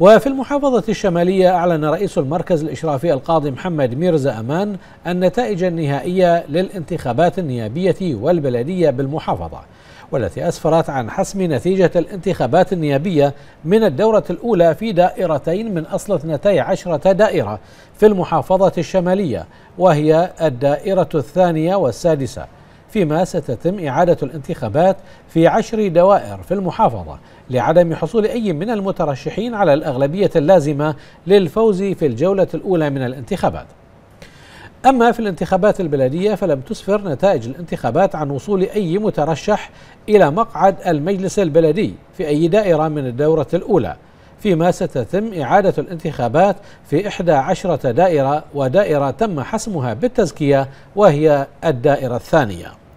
وفي المحافظة الشمالية أعلن رئيس المركز الإشرافي القاضي محمد ميرزا أمان النتائج النهائية للانتخابات النيابية والبلدية بالمحافظة والتي أسفرت عن حسم نتيجة الانتخابات النيابية من الدورة الأولى في دائرتين من أصل 12 دائرة في المحافظة الشمالية وهي الدائرة الثانية والسادسة فيما ستتم إعادة الانتخابات في عشر دوائر في المحافظة لعدم حصول أي من المترشحين على الأغلبية اللازمة للفوز في الجولة الأولى من الانتخابات أما في الانتخابات البلدية فلم تسفر نتائج الانتخابات عن وصول أي مترشح إلى مقعد المجلس البلدي في أي دائرة من الدورة الأولى فيما ستتم إعادة الانتخابات في إحدى عشرة دائرة ودائرة تم حسمها بالتزكية وهي الدائرة الثانية